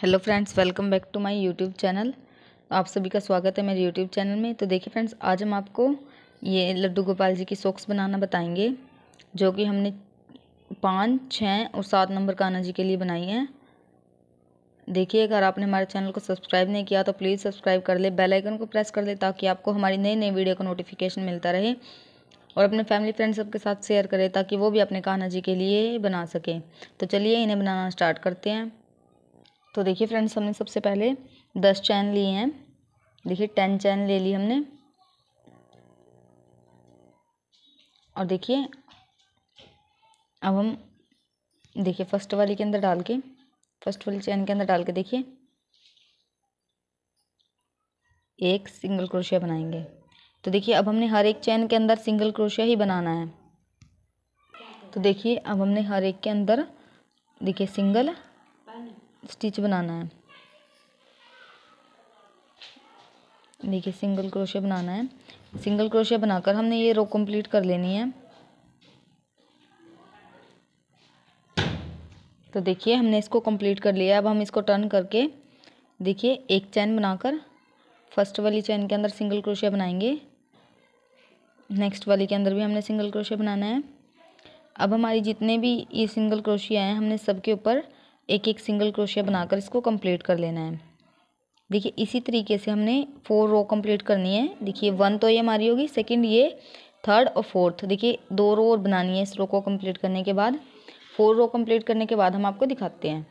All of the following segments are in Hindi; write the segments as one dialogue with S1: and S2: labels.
S1: hello friends welcome back to my YouTube channel आप सभी का स्वागत है मेरे यूट्यूब चैनल में तो देखिए फ्रेंड्स आज हम आपको ये लड्डू गोपाल जी की सॉक्स बनाना बताएंगे जो कि हमने पाँच छः और सात नंबर काना जी के लिए बनाई हैं देखिए अगर आपने हमारे चैनल को सब्सक्राइब नहीं किया तो प्लीज़ सब्सक्राइब कर ले बेलाइकन को प्रेस कर ले ताकि आपको हमारी नई नई वीडियो का नोटिफिकेशन मिलता रहे और अपने फैमिली फ्रेंड्स सबके साथ शेयर करें ताकि वो भी अपने कान्हा जी के लिए बना सकें तो चलिए इन्हें बनाना स्टार्ट करते हैं तो देखिए फ्रेंड्स हमने सबसे पहले दस चैन लिए हैं देखिए टेन चैन ले ली हमने और देखिए अब हम देखिए फर्स्ट वाली के अंदर डाल के फर्स्ट वाली चैन के अंदर डाल के देखिए एक सिंगल क्रोशिया बनाएंगे तो देखिए अब हमने हर एक चैन के अंदर सिंगल क्रोशिया ही बनाना है तो देखिए अब हमने हर एक के अंदर देखिए सिंगल स्टिच बनाना है देखिए सिंगल क्रोशे बनाना है सिंगल क्रोशिया बनाकर हमने ये रो कंप्लीट कर लेनी है तो देखिए हमने इसको कंप्लीट कर लिया अब हम इसको टर्न करके देखिए एक चैन बनाकर फर्स्ट वाली चैन के अंदर सिंगल क्रोशिया बनाएंगे नेक्स्ट वाली के अंदर भी हमने सिंगल क्रोशिया बनाना है अब हमारी जितने भी ये सिंगल क्रोशिया हैं हमने सबके ऊपर एक एक सिंगल क्रोशिया बनाकर इसको कंप्लीट कर लेना है देखिए इसी तरीके से हमने फोर रो कंप्लीट करनी है देखिए वन तो ये हमारी होगी सेकंड ये थर्ड और फोर्थ देखिए दो रो और बनानी है इस रो को कंप्लीट करने के बाद फोर रो कंप्लीट करने के बाद हम आपको दिखाते हैं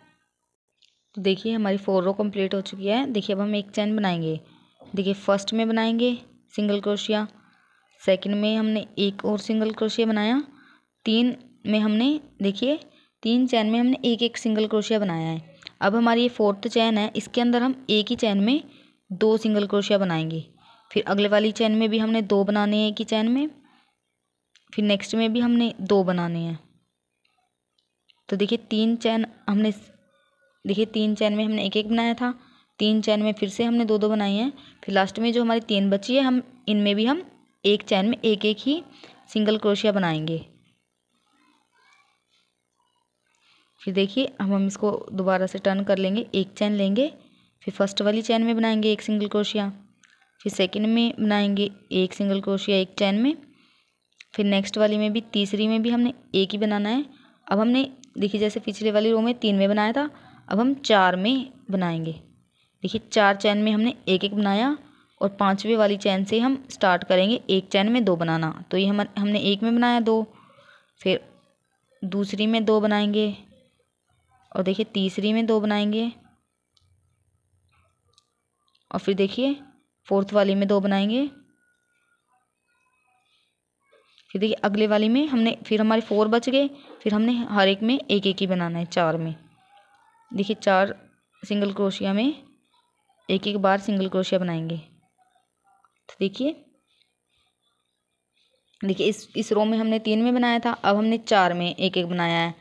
S1: तो देखिए हमारी फोर रो कंप्लीट हो चुकी है देखिए अब हम एक चैन बनाएंगे देखिए फर्स्ट में बनाएंगे सिंगल क्रोशिया सेकेंड में हमने एक और सिंगल क्रोशिया बनाया तीन में हमने देखिए तीन चैन में हमने एक एक सिंगल क्रोशिया बनाया है अब हमारी ये फोर्थ चैन है इसके अंदर हम एक ही चैन में दो सिंगल क्रोशिया बनाएंगे फिर अगले वाली चैन में भी हमने दो बनाने हैं एक ही चैन में फिर नेक्स्ट में भी हमने दो बनाने हैं तो देखिए तीन चैन हमने देखिए तीन चैन में हमने एक एक बनाया था तीन चैन में फिर से हमने दो दो बनाई हैं फिर लास्ट में जो हमारी तीन बची है हम इनमें भी हम एक चैन में एक एक ही सिंगल क्रोशिया बनाएंगे फिर देखिए अब हम इसको दोबारा से टर्न कर लेंगे एक चैन लेंगे फिर फर्स्ट वाली चैन में बनाएंगे एक सिंगल क्रोशिया फिर सेकंड में बनाएंगे एक सिंगल क्रोशिया एक चैन में फिर नेक्स्ट वाली में भी तीसरी में भी हमने एक ही बनाना है अब हमने देखिए जैसे पिछले वाली रो में तीन में बनाया था अब हम चार में बनाएंगे देखिए चार चैन में हमने एक एक बनाया और पाँचवें वाली चैन से हम स्टार्ट करेंगे एक चैन में दो बनाना तो ये हम हमने एक में बनाया दो फिर दूसरी में दो बनाएंगे और देखिए तीसरी में दो बनाएंगे और फिर देखिए फोर्थ वाली में दो बनाएंगे फिर देखिए अगले वाली में हमने फिर हमारे फोर बच गए फिर हमने हर एक में एक एक ही बनाना है चार में देखिए चार सिंगल क्रोशिया में एक एक बार सिंगल क्रोशिया बनाएंगे तो देखिए देखिए इस इस रो में हमने तीन में बनाया था अब हमने चार में एक एक बनाया है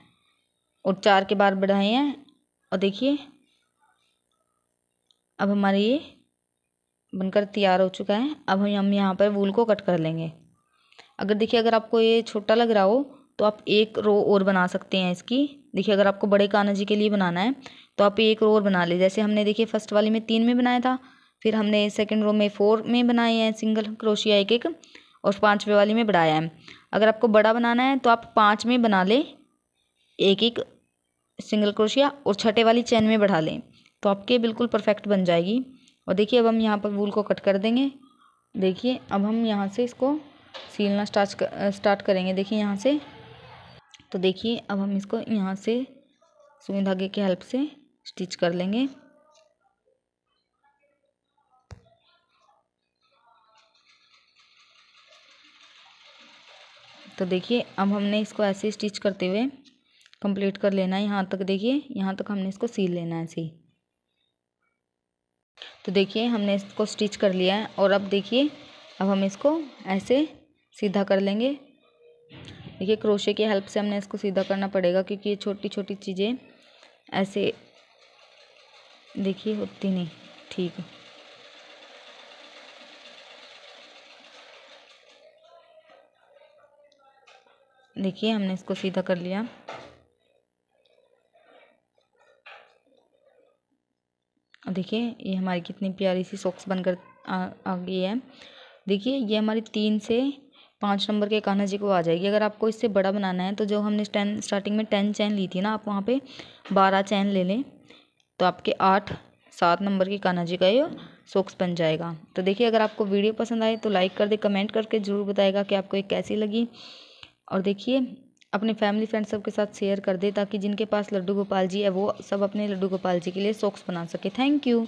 S1: और चार के बार बढ़ाए हैं और देखिए अब हमारे ये बनकर तैयार हो चुका है अब हम हम यहाँ पर वूल को कट कर लेंगे अगर देखिए अगर आपको ये छोटा लग रहा हो तो आप एक रो और बना सकते हैं इसकी देखिए अगर आपको बड़े काना जी के लिए बनाना है तो आप एक रो और बना ले जैसे हमने देखिए फर्स्ट वाली में तीन में बनाया था फिर हमने सेकेंड रो में फोर में बनाए हैं सिंगल क्रोशिया एक एक और पाँचवें वाली में बढ़ाया है अगर आपको बड़ा बनाना है तो आप पाँच में बना ले एक एक सिंगल क्रोशिया और छठे वाली चैन में बढ़ा लें तो आपके बिल्कुल परफेक्ट बन जाएगी और देखिए अब हम यहाँ पर वूल को कट कर देंगे देखिए अब हम यहाँ से इसको सीलना स्टार्च कर, स्टार्ट करेंगे देखिए यहाँ से तो देखिए अब हम इसको यहाँ से सुई धागे की हेल्प से स्टिच कर लेंगे तो देखिए अब हमने इसको ऐसे स्टिच करते हुए कंप्लीट कर लेना है यहाँ तक देखिए यहाँ तक हमने इसको सील लेना है सी तो देखिए हमने इसको स्टिच कर लिया है और अब देखिए अब हम इसको ऐसे सीधा कर लेंगे देखिए क्रोशे की हेल्प से हमने इसको सीधा करना पड़ेगा क्योंकि ये छोटी छोटी चीज़ें ऐसे देखिए होती नहीं ठीक है देखिए हमने इसको सीधा कर लिया देखिए ये हमारी कितनी प्यारी सी सॉक्स बनकर आ, आ गई है देखिए ये हमारी तीन से पाँच नंबर के कान्हा जी को आ जाएगी अगर आपको इससे बड़ा बनाना है तो जो हमने टेन स्टार्टिंग में टेन चैन ली थी ना आप वहाँ पे बारह चैन ले लें तो आपके आठ सात नंबर के कान्हा जी का ये सॉक्स बन जाएगा तो देखिए अगर आपको वीडियो पसंद आए तो लाइक कर दे कमेंट करके ज़रूर बताएगा कि आपको ये कैसी लगी और देखिए अपने फैमिली फ्रेंड्स सबके साथ शेयर कर दे ताकि जिनके पास लड्डू गोपाल जी है वो सब अपने लड्डू गोपाल जी के लिए सॉक्स बना सके थैंक यू